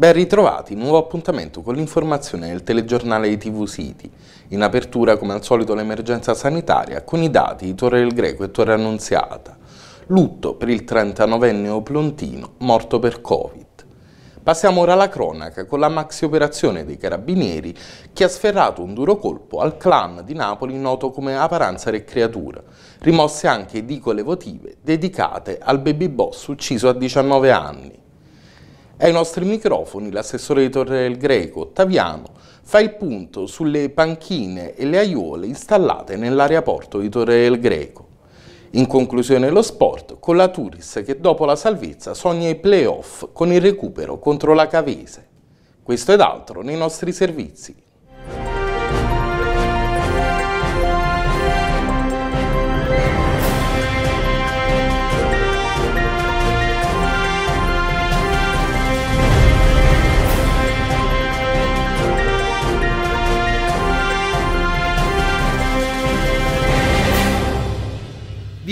Ben ritrovati, nuovo appuntamento con l'informazione del telegiornale di TV City. In apertura, come al solito, l'emergenza sanitaria con i dati di Torre del Greco e Torre Annunziata. Lutto per il 39enne Oplontino morto per Covid. Passiamo ora alla cronaca con la maxi operazione dei carabinieri che ha sferrato un duro colpo al clan di Napoli noto come Aparanza Recreatura, rimosse anche edicole votive dedicate al baby boss ucciso a 19 anni. Ai nostri microfoni l'assessore di Torre del Greco, Ottaviano, fa il punto sulle panchine e le aiuole installate nell'aeroporto di Torre del Greco. In conclusione lo sport con la Turis che dopo la salvezza sogna i playoff con il recupero contro la Cavese. Questo ed altro nei nostri servizi.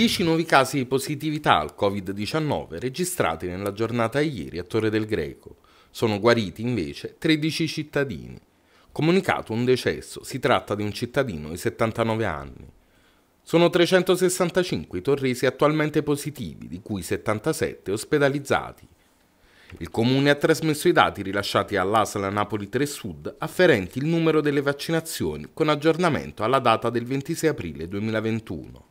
10 nuovi casi di positività al Covid-19 registrati nella giornata ieri a Torre del Greco. Sono guariti invece 13 cittadini. Comunicato un decesso, si tratta di un cittadino di 79 anni. Sono 365 i torresi attualmente positivi, di cui 77 ospedalizzati. Il comune ha trasmesso i dati rilasciati all'ASL Napoli 3 Sud afferenti il numero delle vaccinazioni con aggiornamento alla data del 26 aprile 2021.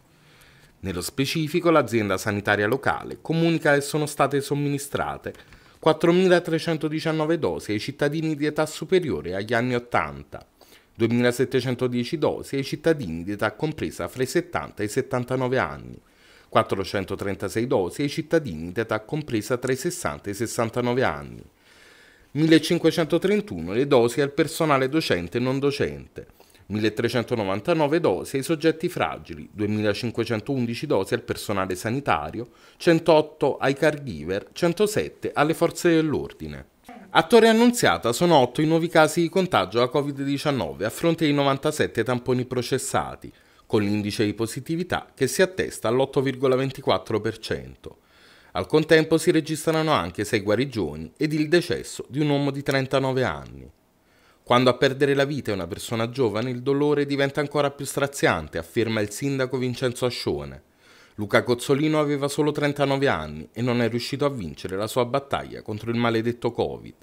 Nello specifico l'azienda sanitaria locale comunica che sono state somministrate 4.319 dosi ai cittadini di età superiore agli anni 80, 2.710 dosi ai cittadini di età compresa fra i 70 e i 79 anni, 436 dosi ai cittadini di età compresa tra i 60 e i 69 anni, 1.531 le dosi al personale docente e non docente, 1.399 dosi ai soggetti fragili, 2.511 dosi al personale sanitario, 108 ai caregiver, 107 alle forze dell'ordine. A Torre Annunziata sono 8 i nuovi casi di contagio da Covid-19 a fronte di 97 tamponi processati, con l'indice di positività che si attesta all'8,24%. Al contempo si registrano anche 6 guarigioni ed il decesso di un uomo di 39 anni. Quando a perdere la vita è una persona giovane, il dolore diventa ancora più straziante, afferma il sindaco Vincenzo Ascione. Luca Cozzolino aveva solo 39 anni e non è riuscito a vincere la sua battaglia contro il maledetto Covid.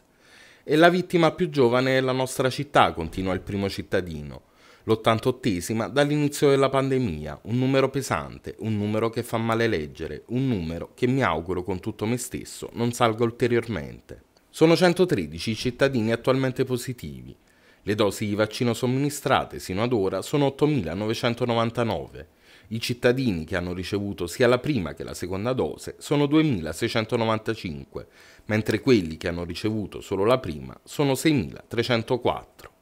E la vittima più giovane è la nostra città, continua il primo cittadino. L'88esima dall'inizio della pandemia, un numero pesante, un numero che fa male leggere, un numero che mi auguro con tutto me stesso non salga ulteriormente. Sono 113 i cittadini attualmente positivi. Le dosi di vaccino somministrate sino ad ora sono 8.999. I cittadini che hanno ricevuto sia la prima che la seconda dose sono 2.695, mentre quelli che hanno ricevuto solo la prima sono 6.304.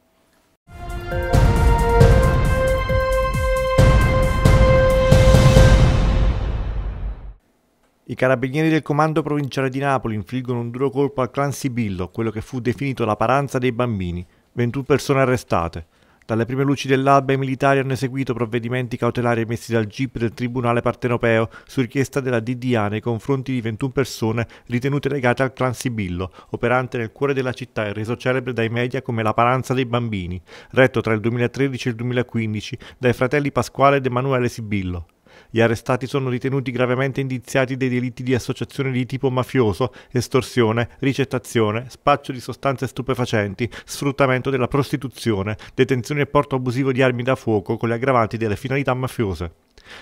I carabinieri del comando provinciale di Napoli infliggono un duro colpo al clan Sibillo, quello che fu definito la paranza dei bambini, 21 persone arrestate. Dalle prime luci dell'alba i militari hanno eseguito provvedimenti cautelari emessi dal GIP del Tribunale Partenopeo su richiesta della DDA nei confronti di 21 persone ritenute legate al clan Sibillo, operante nel cuore della città e reso celebre dai media come la paranza dei bambini, retto tra il 2013 e il 2015 dai fratelli Pasquale ed Emanuele Sibillo. Gli arrestati sono ritenuti gravemente indiziati dei delitti di associazione di tipo mafioso, estorsione, ricettazione, spaccio di sostanze stupefacenti, sfruttamento della prostituzione, detenzione e porto abusivo di armi da fuoco con le aggravanti delle finalità mafiose.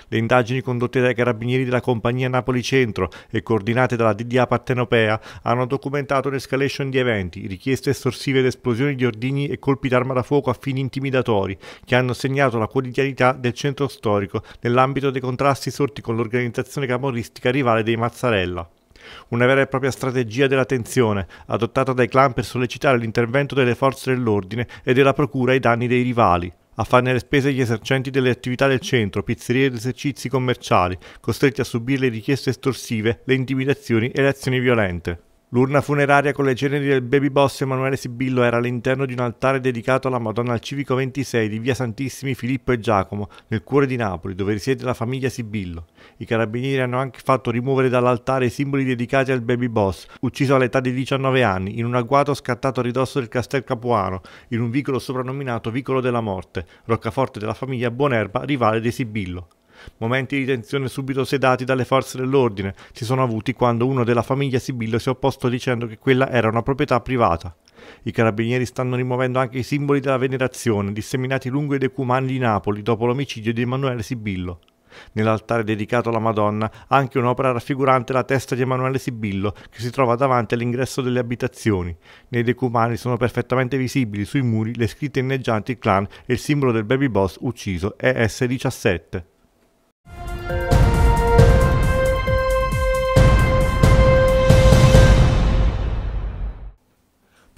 Le indagini condotte dai carabinieri della compagnia Napoli Centro e coordinate dalla DDA Partenopea hanno documentato un'escalation di eventi, richieste estorsive ed esplosioni di ordigni e colpi d'arma da fuoco a fini intimidatori, che hanno segnato la quotidianità del centro storico nell'ambito dei dei contrasti sorti con l'organizzazione camorristica rivale dei Mazzarella. Una vera e propria strategia della tensione, adottata dai clan per sollecitare l'intervento delle forze dell'ordine e della procura ai danni dei rivali. A farne le spese gli esercenti delle attività del centro, pizzerie ed esercizi commerciali, costretti a subire le richieste estorsive, le intimidazioni e le azioni violente. L'urna funeraria con le ceneri del baby boss Emanuele Sibillo era all'interno di un altare dedicato alla Madonna al Civico 26 di via Santissimi Filippo e Giacomo, nel cuore di Napoli, dove risiede la famiglia Sibillo. I carabinieri hanno anche fatto rimuovere dall'altare i simboli dedicati al baby boss, ucciso all'età di 19 anni, in un agguato scattato a ridosso del Castel Capuano, in un vicolo soprannominato Vicolo della Morte, roccaforte della famiglia Buonerba, rivale dei Sibillo. Momenti di tensione subito sedati dalle forze dell'ordine si sono avuti quando uno della famiglia Sibillo si è opposto dicendo che quella era una proprietà privata. I carabinieri stanno rimuovendo anche i simboli della venerazione disseminati lungo i decumani di Napoli dopo l'omicidio di Emanuele Sibillo. Nell'altare dedicato alla Madonna anche un'opera raffigurante la testa di Emanuele Sibillo che si trova davanti all'ingresso delle abitazioni. Nei decumani sono perfettamente visibili sui muri le scritte inneggianti il clan e il simbolo del baby boss ucciso ES-17.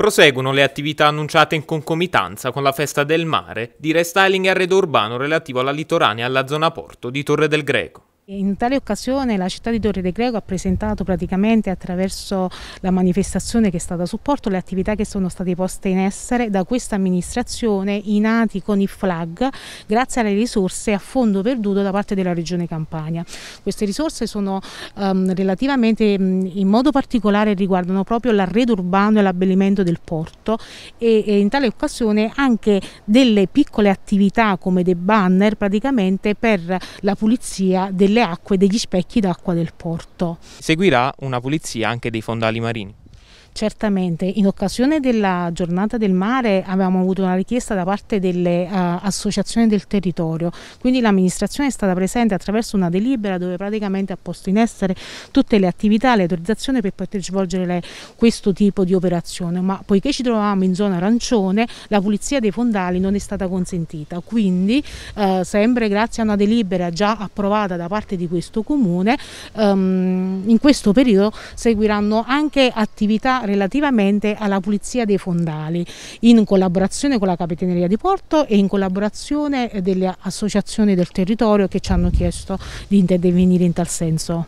Proseguono le attività annunciate in concomitanza con la festa del mare di restyling e arredo urbano relativo alla litoranea e alla zona porto di Torre del Greco. In tale occasione la città di Torre De Greco ha presentato praticamente attraverso la manifestazione che è stata a supporto le attività che sono state poste in essere da questa amministrazione in ATI con il FLAG grazie alle risorse a fondo perduto da parte della Regione Campania. Queste risorse sono um, relativamente in modo particolare riguardano proprio l'arredo urbano e l'abbellimento del porto e, e in tale occasione anche delle piccole attività come dei banner praticamente per la pulizia delle delle acque degli specchi d'acqua del porto. Seguirà una pulizia anche dei fondali marini. Certamente, in occasione della giornata del mare abbiamo avuto una richiesta da parte delle uh, associazioni del territorio, quindi l'amministrazione è stata presente attraverso una delibera dove praticamente ha posto in essere tutte le attività, le autorizzazioni per poter svolgere le, questo tipo di operazione, ma poiché ci trovavamo in zona arancione la pulizia dei fondali non è stata consentita, quindi uh, sempre grazie a una delibera già approvata da parte di questo comune, um, in questo periodo seguiranno anche attività relativamente alla pulizia dei fondali in collaborazione con la Capitaneria di Porto e in collaborazione delle associazioni del territorio che ci hanno chiesto di intervenire in tal senso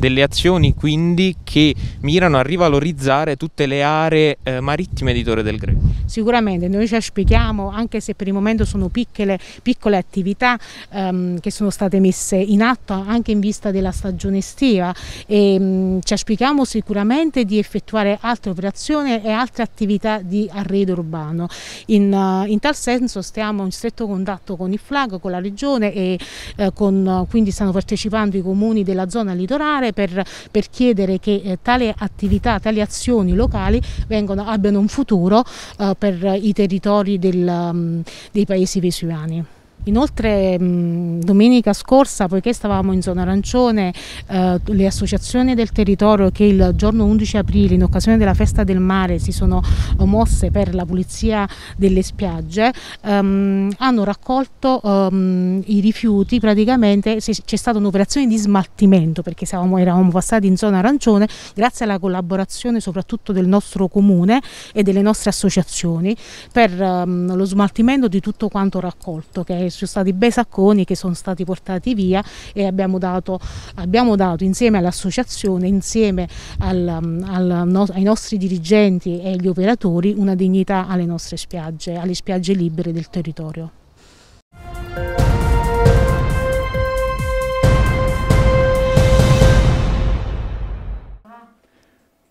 delle azioni quindi che mirano a rivalorizzare tutte le aree eh, marittime di Torre del Greco. Sicuramente noi ci aspettiamo, anche se per il momento sono piccole, piccole attività ehm, che sono state messe in atto anche in vista della stagione estiva, e, ehm, mh, ci aspettiamo sicuramente di effettuare altre operazioni e altre attività di arredo urbano. In, uh, in tal senso stiamo in stretto contatto con il FLAG, con la Regione e eh, con, quindi stanno partecipando i comuni della zona litorale parlamentare per, per chiedere che eh, tale attività, tali azioni locali vengano, abbiano un futuro eh, per i territori del, um, dei paesi vesuviani. Inoltre mh, domenica scorsa, poiché stavamo in zona arancione, eh, le associazioni del territorio che il giorno 11 aprile, in occasione della festa del mare, si sono eh, mosse per la pulizia delle spiagge, ehm, hanno raccolto ehm, i rifiuti, praticamente c'è stata un'operazione di smaltimento perché siamo, eravamo passati in zona arancione grazie alla collaborazione soprattutto del nostro comune e delle nostre associazioni per ehm, lo smaltimento di tutto quanto raccolto che è ci sono stati bei sacconi che sono stati portati via e abbiamo dato, abbiamo dato insieme all'associazione, insieme al, al ai nostri dirigenti e agli operatori una dignità alle nostre spiagge, alle spiagge libere del territorio.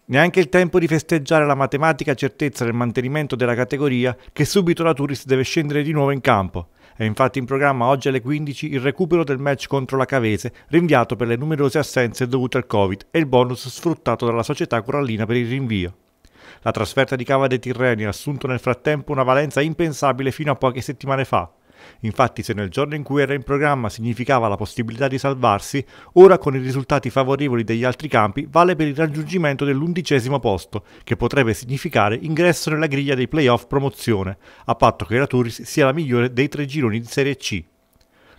Neanche il tempo di festeggiare la matematica certezza del mantenimento della categoria che subito la Turis deve scendere di nuovo in campo. È infatti in programma oggi alle 15 il recupero del match contro la Cavese, rinviato per le numerose assenze dovute al Covid e il bonus sfruttato dalla società corallina per il rinvio. La trasferta di Cava dei Tirreni ha assunto nel frattempo una valenza impensabile fino a poche settimane fa, Infatti se nel giorno in cui era in programma significava la possibilità di salvarsi, ora con i risultati favorevoli degli altri campi vale per il raggiungimento dell'undicesimo posto, che potrebbe significare ingresso nella griglia dei playoff promozione, a patto che la Turis sia la migliore dei tre gironi di Serie C.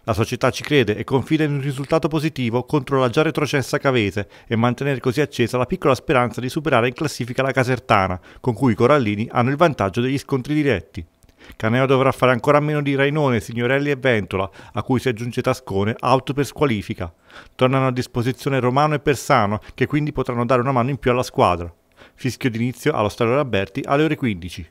La società ci crede e confida in un risultato positivo contro la già retrocessa Cavese e mantenere così accesa la piccola speranza di superare in classifica la Casertana, con cui i Corallini hanno il vantaggio degli scontri diretti. Caneo dovrà fare ancora meno di Rainone, Signorelli e Ventola, a cui si aggiunge Tascone, auto per squalifica. Tornano a disposizione Romano e Persano, che quindi potranno dare una mano in più alla squadra. Fischio d'inizio allo Stadio Alberti alle ore 15.